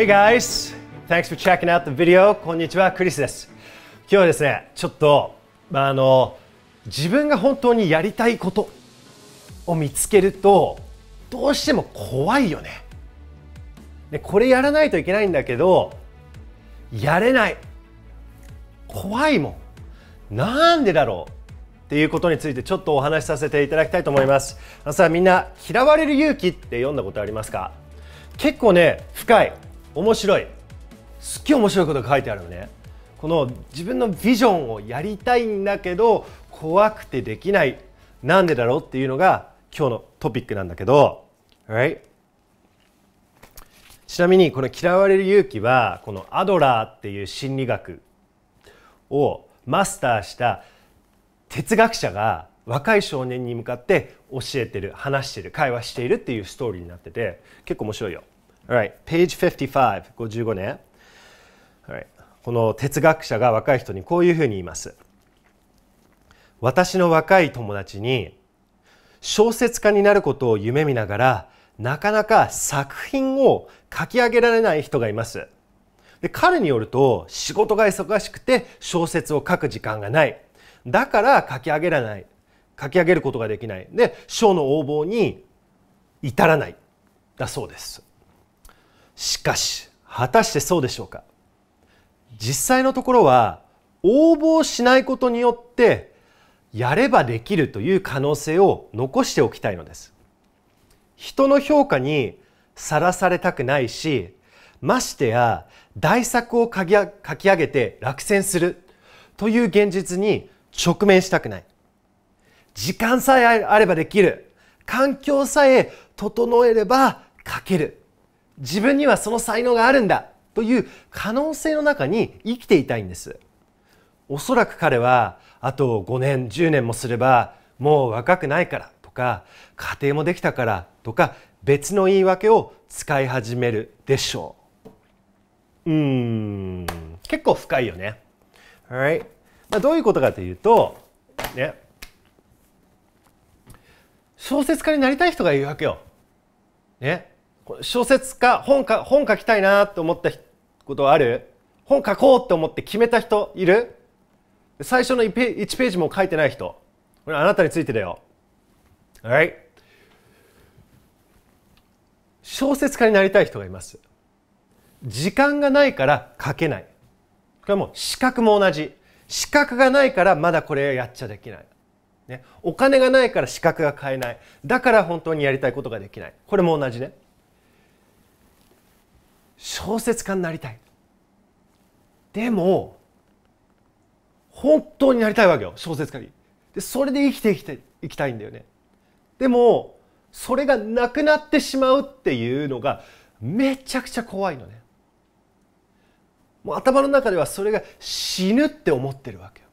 Hey guys! Thanks for checking out the video. こんにちは、クリスです。今日はですね、ちょっと、まあ、あの、自分が本当にやりたいことを見つけると、どうしても怖いよね。で、これやらないといけないんだけど、やれない。怖いもん。なんでだろうっていうことについてちょっとお話しさせていただきたいと思います。あみんな、嫌われる勇気って読んだことありますか結構ね、深い。面白いすっげえ面白いこと書いてあるのねこの自分のビジョンをやりたいんだけど怖くてできないなんでだろうっていうのが今日のトピックなんだけど、right? ちなみにこの嫌われる勇気はこのアドラーっていう心理学をマスターした哲学者が若い少年に向かって教えてる話してる会話しているっていうストーリーになってて結構面白いよ。Alright, page 55, 55ね。Alright. この哲学者が若い人にこういうふうに言います。私の若い友達に小説家になることを夢見ながらなかなか作品を書き上げられない人がいます。で彼によると仕事が忙しくて小説を書く時間がない。だから書き上げられない。書き上げることができない。で、賞の応募に至らない。だそうです。しかし果たしてそうでしょうか実際のところは応募しないことによってやればできるという可能性を残しておきたいのです人の評価にさらされたくないしましてや大作を書き上げて落選するという現実に直面したくない時間さえあればできる環境さえ整えれば書ける自分にはその才能があるんだという可能性の中に生きていたいんですおそらく彼はあと5年10年もすればもう若くないからとか家庭もできたからとか別の言い訳を使い始めるでしょううん結構深いよね、right. まあ、どういうことかというとね小説家になりたい人がいるわけよね小説家本か本書きたいなと思ったことある本書こうと思って決めた人いる最初の1ペ ,1 ページも書いてない人これあなたについてだよ。はい。小説家になりたい人がいます。時間がないから書けない。これも資格も同じ。資格がないからまだこれやっちゃできない。ね、お金がないから資格が買えない。だから本当にやりたいことができない。これも同じね。小説家になりたいでも本当になりたいわけよ小説家にでそれで生きて生きていきたいんだよねでもそれがなくなってしまうっていうのがめちゃくちゃ怖いのねもう頭の中ではそれが死ぬって思ってるわけよ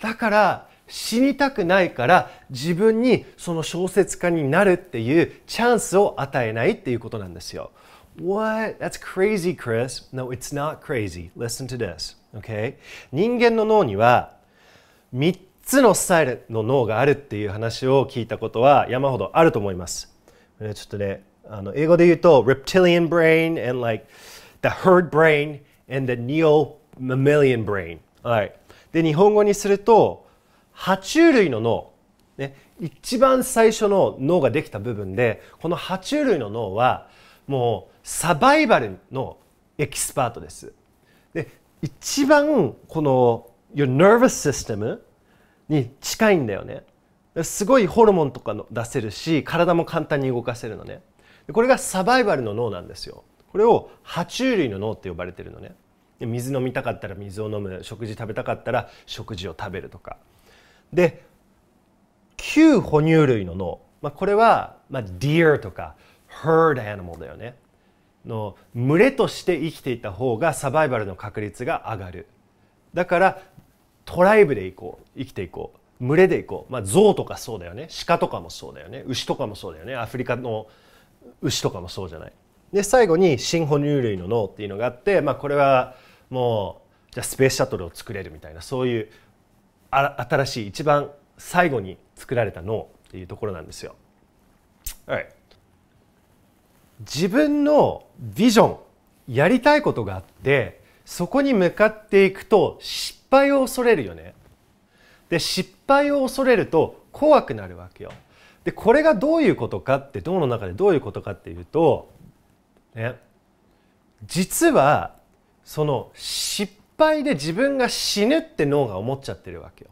だから死にたくないから自分にその小説家になるっていうチャンスを与えないっていうことなんですよ。What? That's crazy, Chris. No, it's not crazy. Listen to this. Okay? 人間の脳には3つのスタイルの脳があるっていう話を聞いたことは山ほどあると思います。ちょっとね、あの英語で言うと reptilian brain and like the herd brain and the neo mammalian brain。はい。で、日本語にすると爬虫類の脳、ね、一番最初の脳ができた部分でこの爬虫類の脳はもうサバイバルのエキスパートです。で一番この your nervous system に近いんだよね。すごいホルモンとかの出せるし体も簡単に動かせるのね。これがサバイバルの脳なんですよ。これを爬虫類の脳って呼ばれてるのね。水飲みたかったら水を飲む食事食べたかったら食事を食べるとかで旧哺乳類の脳、まあ、これは、まあ、deer とか herd animal だよねの群れとして生きていた方がサバイバルの確率が上がるだからトライブでいこう生きていこう群れでいこう、まあ、象とかそうだよね鹿とかもそうだよね牛とかもそうだよねアフリカの牛とかもそうじゃないで最後に新哺乳類の脳っていうのがあって、まあ、これはもうじゃあスペースシャトルを作れるみたいなそういう新しい一番最後に作られた脳っていうところなんですよ。はい、自分のビジョンやりたいことがあってそこに向かっていくと失敗を恐れるよね。で失敗を恐れると怖くなるわけよ。でこれがどういうことかって脳の中でどういうことかっていうと、ね、実はその失敗ぱで自分が死ぬって脳が思っちゃってるわけよ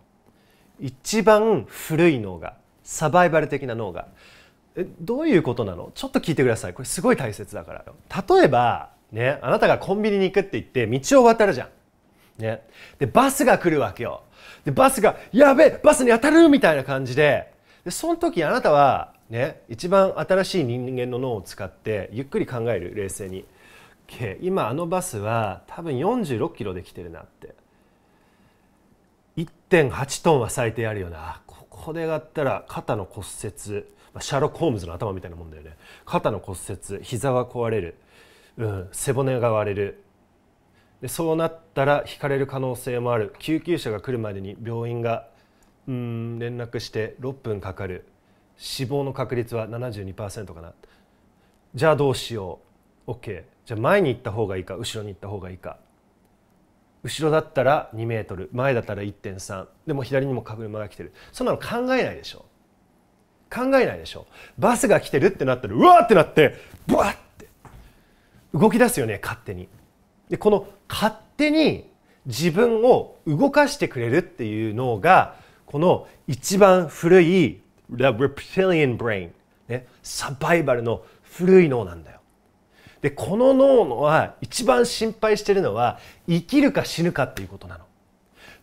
一番古い脳がサバイバル的な脳がえどういうことなのちょっと聞いてくださいこれすごい大切だから例えばねあなたがコンビニに行くって言って道を渡るじゃんね、でバスが来るわけよでバスが「やべえバスに当たる!」みたいな感じででその時あなたはね一番新しい人間の脳を使ってゆっくり考える冷静にけ今あのバスは多分46キロで来てるなって1.8トンは最低あるよなここでやったら肩の骨折、まあ、シャーロック・ホームズの頭みたいなもんだよね肩の骨折膝は壊れる、うん、背骨が割れるでそうなったらひかれる可能性もある救急車が来るまでに病院がうん連絡して6分かかる死亡の確率は72%かなじゃあどうしよう OK じゃあ前に行った方がいいか後ろに行った方がいいか後ろだったら2メートル前だったら1.3でも左にも角馬が来てるそんなの考えないでしょ考えないでしょバスが来てるってなったらうわーってなってブワッて動き出すよね勝手にでこの勝手に自分を動かしてくれるっていうのがこの一番古い The Reptilian Brain、ね、サバイバルの古い脳なんだよでこの脳は一番心配してるのは生きるか死ぬかっていうことなの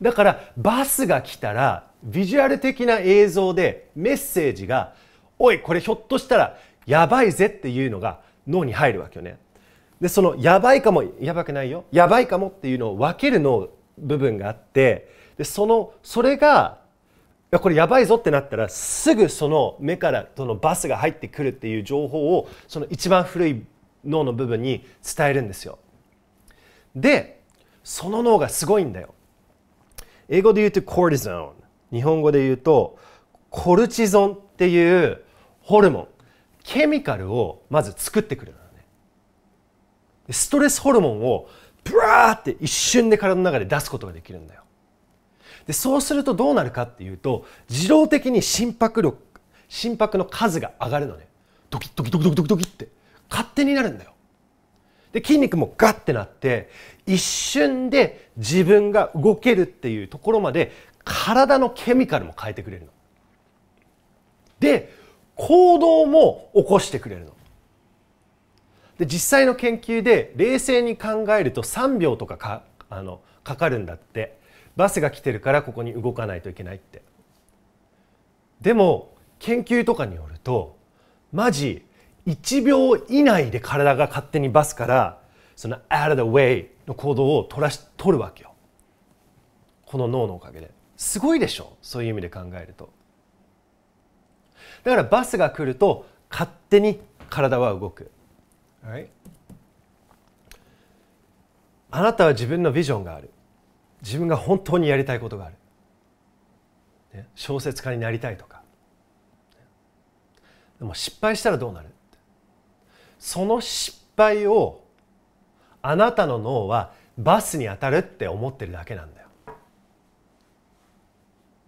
だからバスが来たらビジュアル的な映像でメッセージが「おいこれひょっとしたらやばいぜ」っていうのが脳に入るわけよねでその「やばいかも」「やばくないよ」「やばいかも」っていうのを分ける脳部分があってでそのそれがこれやばいぞってなったらすぐその目からそのバスが入ってくるっていう情報をその一番古い脳の部分に伝えるんですよでその脳がすごいんだよ英語で言うとコルゾン日本語で言うとコルチゾンっていうホルモンケミカルをまず作ってくるのねストレスホルモンをブワーって一瞬で体の中で出すことができるんだよでそうするとどうなるかっていうと自動的に心拍力心拍の数が上がるのねドキッドキドキドキドキドキって勝手になるんだよ。で筋肉もガッてなって一瞬で自分が動けるっていうところまで体のケミカルも変えてくれるの。で行動も起こしてくれるの。で実際の研究で冷静に考えると3秒とかかあのかかるんだってバスが来てるからここに動かないといけないって。でも研究とかによるとマジ1秒以内で体が勝手にバスからその out of the way の行動を取らし取るわけよこの脳のおかげですごいでしょそういう意味で考えるとだからバスが来ると勝手に体は動く、right? あなたは自分のビジョンがある自分が本当にやりたいことがある、ね、小説家になりたいとかでも失敗したらどうなるその失敗をあなたの脳はバスに当たるって思ってるだけなんだよ。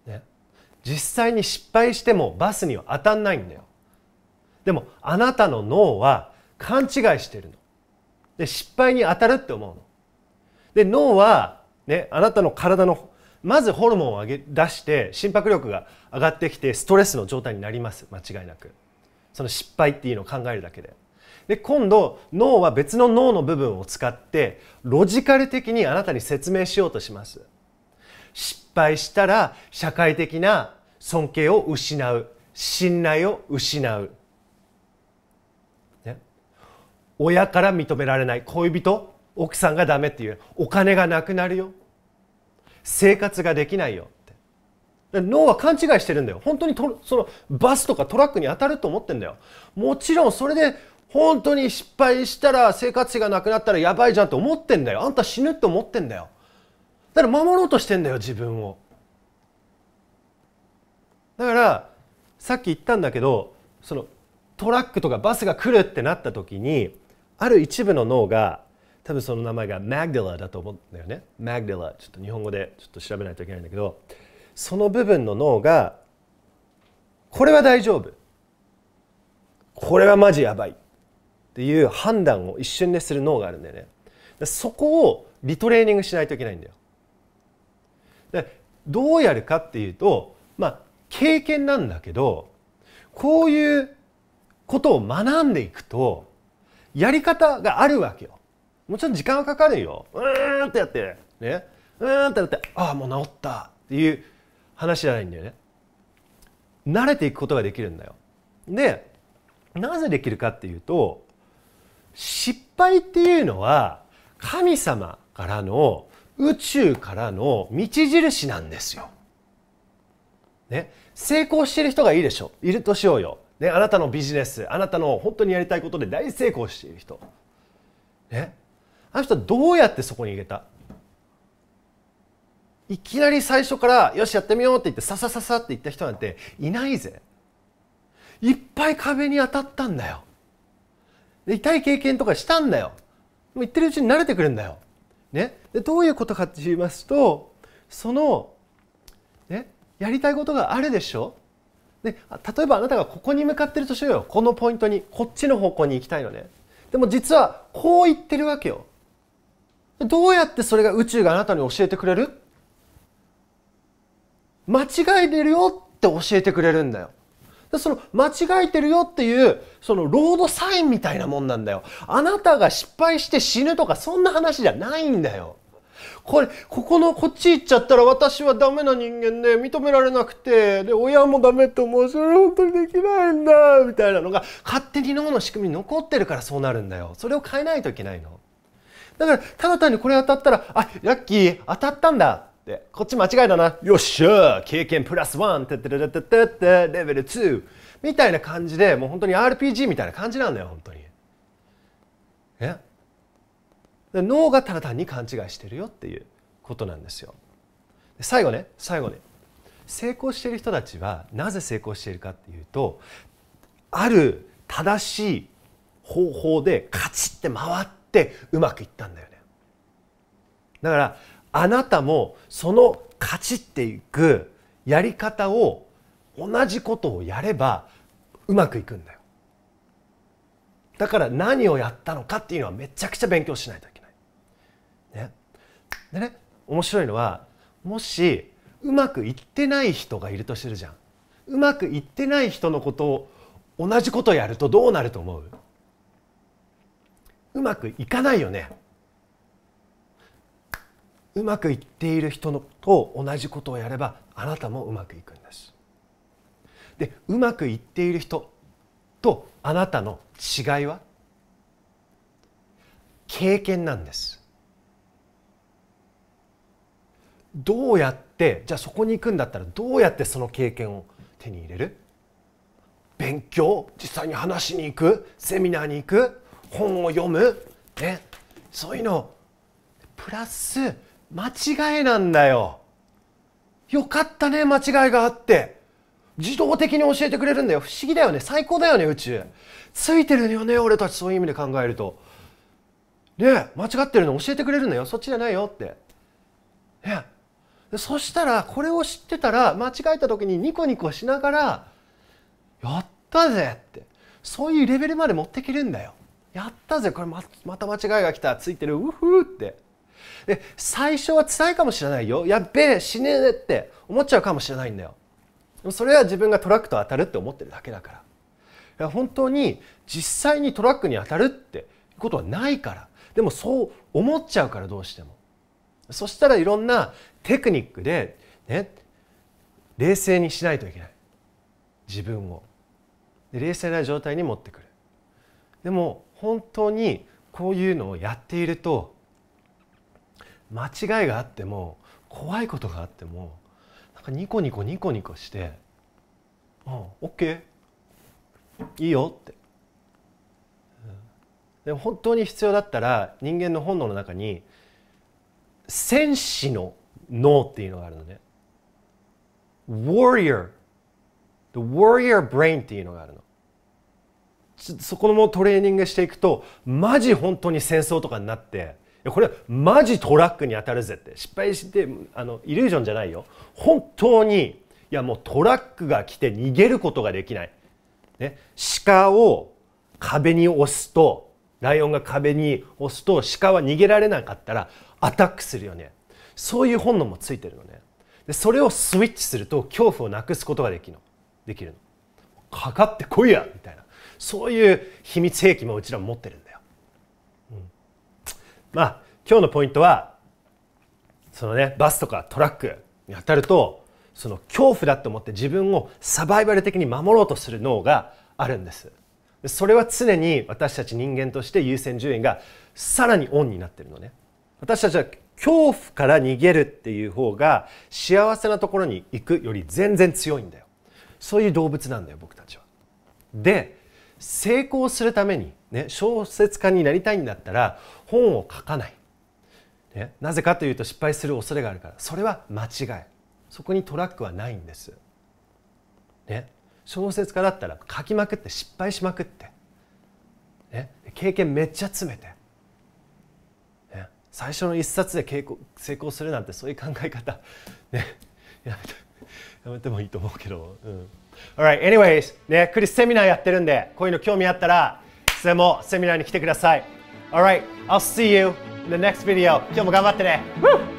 ね、実際に失敗してもバスには当たんないんだよ。でもあなたの脳は勘違いしてるの。で失敗に当たるって思うの。で脳は、ね、あなたの体のまずホルモンを上げ出して心拍力が上がってきてストレスの状態になります間違いなく。その失敗っていうのを考えるだけで。で今度脳は別の脳の部分を使ってロジカル的にあなたに説明しようとします失敗したら社会的な尊敬を失う信頼を失う、ね、親から認められない恋人奥さんがダメっていうお金がなくなるよ生活ができないよ脳は勘違いしてるんだよ本当にそのバスとかトラックに当たると思ってんだよもちろんそれで本当に失敗したら生活費がなくなったらやばいじゃんって思ってんだよあんた死ぬって思ってんだよだから守ろうとしてんだよ自分をだからさっき言ったんだけどそのトラックとかバスが来るってなった時にある一部の脳が多分その名前がマグディラだと思うんだよねマグディラちょっと日本語でちょっと調べないといけないんだけどその部分の脳がこれは大丈夫これはマジやばいっていう判断を一瞬でする脳があるんだよねそこをリトレーニングしないといけないんだよでどうやるかっていうとまあ経験なんだけどこういうことを学んでいくとやり方があるわけよもちろん時間はかかるようーんってやってねうーんってやってああもう治ったっていう話じゃないんだよね慣れていくことができるんだよでなぜできるかっていうと失敗っていうのは神様からの宇宙からの道印なんですよ。ね、成功してる人がいいでしょいるとしようよ、ね、あなたのビジネスあなたの本当にやりたいことで大成功している人、ね、あの人はどうやってそこに行けたいきなり最初から「よしやってみよう」って言ってささささって言った人なんていないぜいっぱい壁に当たったんだよで痛い経験とかしたんだよ言ってるうちに慣れてくるんだよ、ね、でどういうことかって言いますとその、ね、やりたいことがあるでしょで例えばあなたがここに向かってるとしようよこのポイントにこっちの方向に行きたいのねでも実はこう言ってるわけよどうやってそれが宇宙があなたに教えてくれる間違えてるよって教えてくれるんだよその間違えてるよっていうそのロードサインみたいなもんなんだよあなたが失敗して死ぬとかそんな話じゃないんだよこれここのこっち行っちゃったら私はダメな人間で認められなくてで親もダメって思うそれ本当にできないんだみたいなのが勝手に脳の仕組みに残ってるからそうなるんだよそれを変えないといけないのだからただ単にこれ当たったらあラッキー当たったんだでこっち間違いだなよっしゃ経験プラスワンてっててテてレベル2みたいな感じでもう本当に RPG みたいな感じなんだよ本当にえ脳がただ単に勘違いしてるよっていうことなんですよ最後ね最後ね成功してる人たちはなぜ成功しているかっていうとある正しい方法でカチッて回ってうまくいったんだよねだからあなたもその勝ちっていくやり方を同じことをやればうまくいくんだよだから何をやったのかっていうのはめちゃくちゃ勉強しないといけない。ね、でね面白いのはもしうまくいってない人がいるとてるじゃん。うまくいってない人のことを同じことやるとどうなると思ううまくいかないよね。うまくいっている人のと同じことをやればあなたもうまくいくんです。でうまくいっている人とあなたの違いは経験なんです。どうやってじゃあそこに行くんだったらどうやってその経験を手に入れる勉強実際に話しに行くセミナーに行く本を読む、ね、そういうのプラス間違いなんだよよかったね間違いがあって自動的に教えてくれるんだよ不思議だよね最高だよね宇宙ついてるよね俺たちそういう意味で考えるとね間違ってるの教えてくれるんだよそっちじゃないよってねそしたらこれを知ってたら間違えた時にニコニコしながら「やったぜ!」ってそういうレベルまで持ってきるんだよ。やったぜこれままた間違いが来たついてるウフーって。で最初は辛いかもしれないよやっべえ死ねえって思っちゃうかもしれないんだよでもそれは自分がトラックと当たるって思ってるだけだからいや本当に実際にトラックに当たるってことはないからでもそう思っちゃうからどうしてもそしたらいろんなテクニックでね冷静にしないといけない自分を冷静な状態に持ってくるでも本当にこういうのをやっていると間違いがあっても怖いことがあってもなんかニコニコニコニコして「うん OK いいよ」って。でも本当に必要だったら人間の本能の中に戦士の脳っていうのがあるのね。warrior the warrior brain っていうのがあるの。そこもトレーニングしていくとマジ本当に戦争とかになってこれマジトラックに当たるぜって失敗してあのイリュージョンじゃないよ本当にいやもうトラックが来て逃げることができない、ね、鹿を壁に押すとライオンが壁に押すと鹿は逃げられなかったらアタックするよねそういう本能もついてるのねでそれをスイッチすると恐怖をなくすことができるのできるのかかってこいやみたいなそういう秘密兵器もうちら持ってるまあ今日のポイントはそのねバスとかトラックに当たるとその恐怖だと思って自分をサバイバル的に守ろうとする脳があるんですそれは常に私たち人間として優先順位がさらにオンになってるのね私たちは恐怖から逃げるっていう方が幸せなところに行くより全然強いんだよそういう動物なんだよ僕たちはで成功するためにね小説家になりたいんだったら本を書かない、ね、なぜかというと失敗する恐れがあるからそれは間違いそこにトラックはないんです、ね、小説家だったら書きまくって失敗しまくって、ね、経験めっちゃ詰めて、ね、最初の一冊で成功するなんてそういう考え方、ね、やめてやめてもいいと思うけど、うん、Alright, anyways ねクリスセミナーやってるんでこういうの興味あったらいつでもセミナーに来てください All right, I'll see you in the next video. 今日も頑張ってね。Woo!